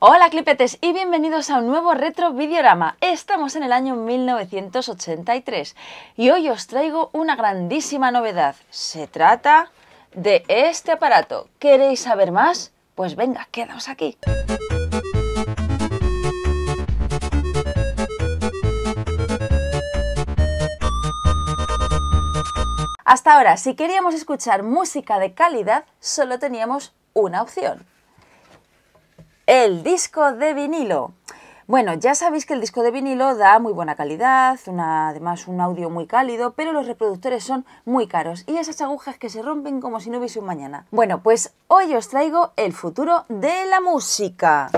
Hola clipetes y bienvenidos a un nuevo retro videorama. Estamos en el año 1983 y hoy os traigo una grandísima novedad. Se trata de este aparato. ¿Queréis saber más? Pues venga, quedaos aquí. Hasta ahora, si queríamos escuchar música de calidad, solo teníamos una opción, el disco de vinilo. Bueno, ya sabéis que el disco de vinilo da muy buena calidad, además un audio muy cálido, pero los reproductores son muy caros y esas agujas que se rompen como si no hubiese un mañana. Bueno, pues hoy os traigo el futuro de la música.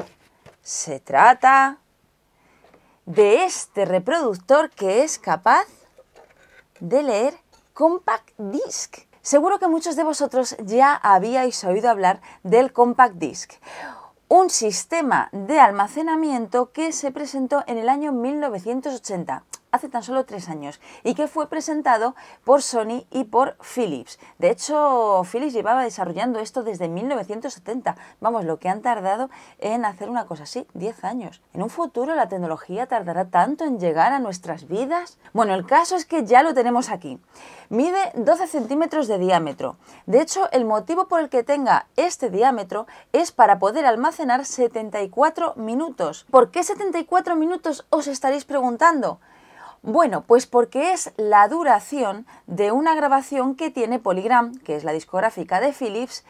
Se trata de este reproductor que es capaz de leer compact disc. Seguro que muchos de vosotros ya habíais oído hablar del compact disc un sistema de almacenamiento que se presentó en el año 1980 hace tan solo tres años y que fue presentado por Sony y por Philips. De hecho, Philips llevaba desarrollando esto desde 1970. Vamos, lo que han tardado en hacer una cosa así, 10 años. ¿En un futuro la tecnología tardará tanto en llegar a nuestras vidas? Bueno, el caso es que ya lo tenemos aquí. Mide 12 centímetros de diámetro. De hecho, el motivo por el que tenga este diámetro es para poder almacenar 74 minutos. ¿Por qué 74 minutos os estaréis preguntando? Bueno, pues porque es la duración de una grabación que tiene Polygram, que es la discográfica de Philips,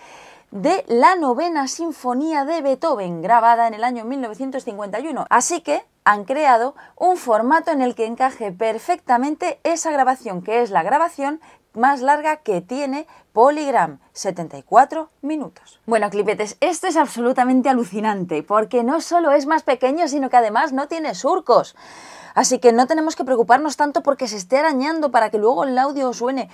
de la novena sinfonía de Beethoven, grabada en el año 1951. Así que han creado un formato en el que encaje perfectamente esa grabación, que es la grabación más larga que tiene Polygram, 74 minutos. Bueno, clipetes, esto es absolutamente alucinante, porque no solo es más pequeño, sino que además no tiene surcos. Así que no tenemos que preocuparnos tanto porque se esté arañando para que luego el audio suene.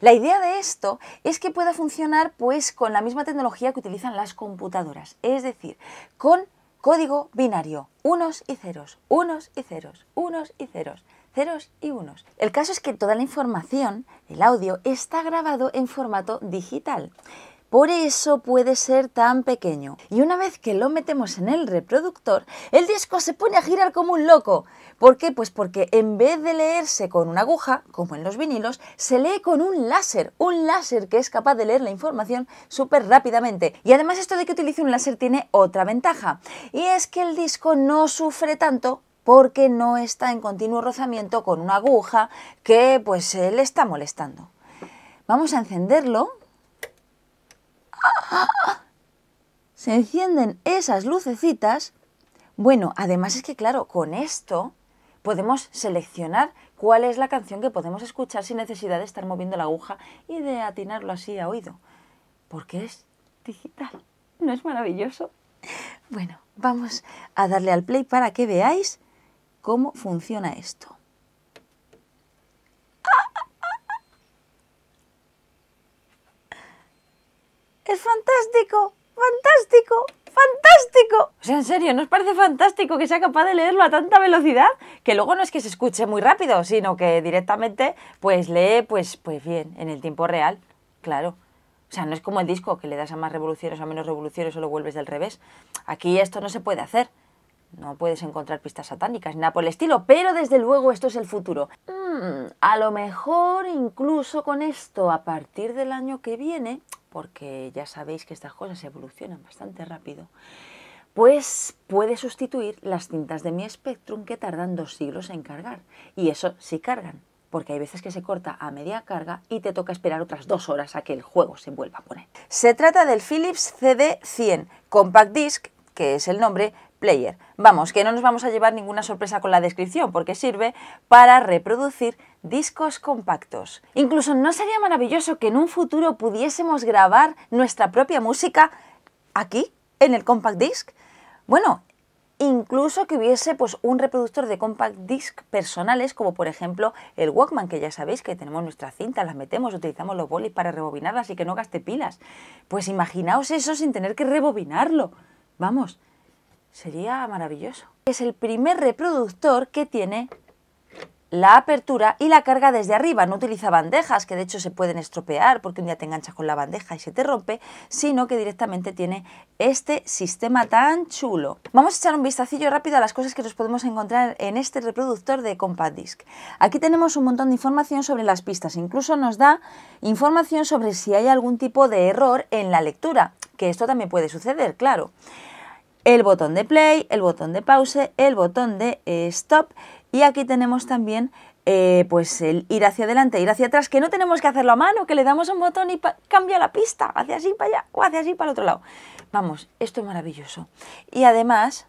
La idea de esto es que pueda funcionar pues con la misma tecnología que utilizan las computadoras, es decir, con código binario, unos y ceros, unos y ceros, unos y ceros ceros y unos. El caso es que toda la información, el audio, está grabado en formato digital. Por eso puede ser tan pequeño. Y una vez que lo metemos en el reproductor, el disco se pone a girar como un loco. ¿Por qué? Pues porque en vez de leerse con una aguja, como en los vinilos, se lee con un láser. Un láser que es capaz de leer la información súper rápidamente. Y además esto de que utilice un láser tiene otra ventaja. Y es que el disco no sufre tanto porque no está en continuo rozamiento con una aguja que pues le está molestando. Vamos a encenderlo. Se encienden esas lucecitas. Bueno, además es que claro, con esto podemos seleccionar cuál es la canción que podemos escuchar sin necesidad de estar moviendo la aguja y de atinarlo así a oído. Porque es digital. ¿No es maravilloso? Bueno, vamos a darle al play para que veáis cómo funciona esto. ¡Es fantástico! ¡Fantástico! ¡Fantástico! O sea, en serio, ¿nos parece fantástico que sea capaz de leerlo a tanta velocidad? Que luego no es que se escuche muy rápido, sino que directamente pues lee pues, pues bien, en el tiempo real, claro. O sea, no es como el disco que le das a más revoluciones o a menos revoluciones o lo vuelves del revés. Aquí esto no se puede hacer no puedes encontrar pistas satánicas, nada por el estilo, pero desde luego esto es el futuro. Mm, a lo mejor incluso con esto, a partir del año que viene, porque ya sabéis que estas cosas evolucionan bastante rápido, pues puede sustituir las cintas de mi Spectrum que tardan dos siglos en cargar. Y eso sí cargan, porque hay veces que se corta a media carga y te toca esperar otras dos horas a que el juego se vuelva a poner. Se trata del Philips CD100 Compact Disc, que es el nombre, Vamos, que no nos vamos a llevar ninguna sorpresa con la descripción, porque sirve para reproducir discos compactos. Incluso no sería maravilloso que en un futuro pudiésemos grabar nuestra propia música aquí, en el compact disc. Bueno, incluso que hubiese pues, un reproductor de compact disc personales, como por ejemplo el Walkman, que ya sabéis que tenemos nuestra cinta, las metemos, utilizamos los bolis para rebobinarlas y que no gaste pilas. Pues imaginaos eso sin tener que rebobinarlo. Vamos, Sería maravilloso. Es el primer reproductor que tiene la apertura y la carga desde arriba. No utiliza bandejas, que de hecho se pueden estropear porque un día te enganchas con la bandeja y se te rompe, sino que directamente tiene este sistema tan chulo. Vamos a echar un vistacillo rápido a las cosas que nos podemos encontrar en este reproductor de Compact Disc. Aquí tenemos un montón de información sobre las pistas, incluso nos da información sobre si hay algún tipo de error en la lectura, que esto también puede suceder, claro el botón de play, el botón de pause, el botón de eh, stop y aquí tenemos también eh, pues el ir hacia adelante, ir hacia atrás, que no tenemos que hacerlo a mano, que le damos un botón y cambia la pista, hacia así para allá o hacia así para el otro lado. Vamos, esto es maravilloso. Y además,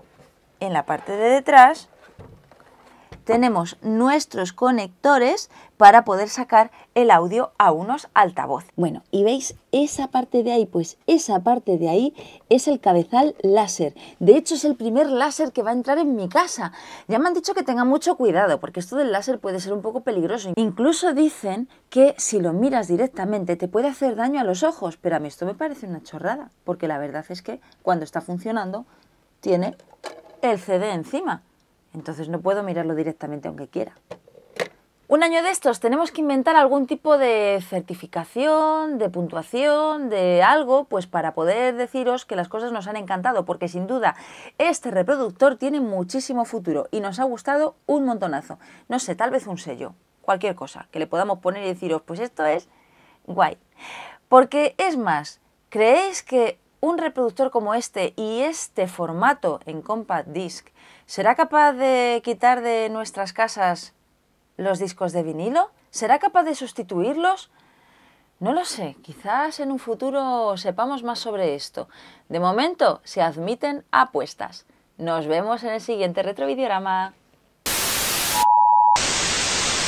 en la parte de detrás tenemos nuestros conectores para poder sacar el audio a unos altavoz. Bueno, y veis esa parte de ahí, pues esa parte de ahí es el cabezal láser. De hecho, es el primer láser que va a entrar en mi casa. Ya me han dicho que tenga mucho cuidado, porque esto del láser puede ser un poco peligroso. Incluso dicen que si lo miras directamente te puede hacer daño a los ojos, pero a mí esto me parece una chorrada, porque la verdad es que cuando está funcionando tiene el CD encima. Entonces no puedo mirarlo directamente aunque quiera. Un año de estos tenemos que inventar algún tipo de certificación, de puntuación, de algo, pues para poder deciros que las cosas nos han encantado, porque sin duda este reproductor tiene muchísimo futuro y nos ha gustado un montonazo. No sé, tal vez un sello, cualquier cosa, que le podamos poner y deciros, pues esto es guay. Porque es más, ¿creéis que un reproductor como este y este formato en compact disc será capaz de quitar de nuestras casas los discos de vinilo? ¿Será capaz de sustituirlos? No lo sé, quizás en un futuro sepamos más sobre esto. De momento, se admiten apuestas. Nos vemos en el siguiente retrovideorama.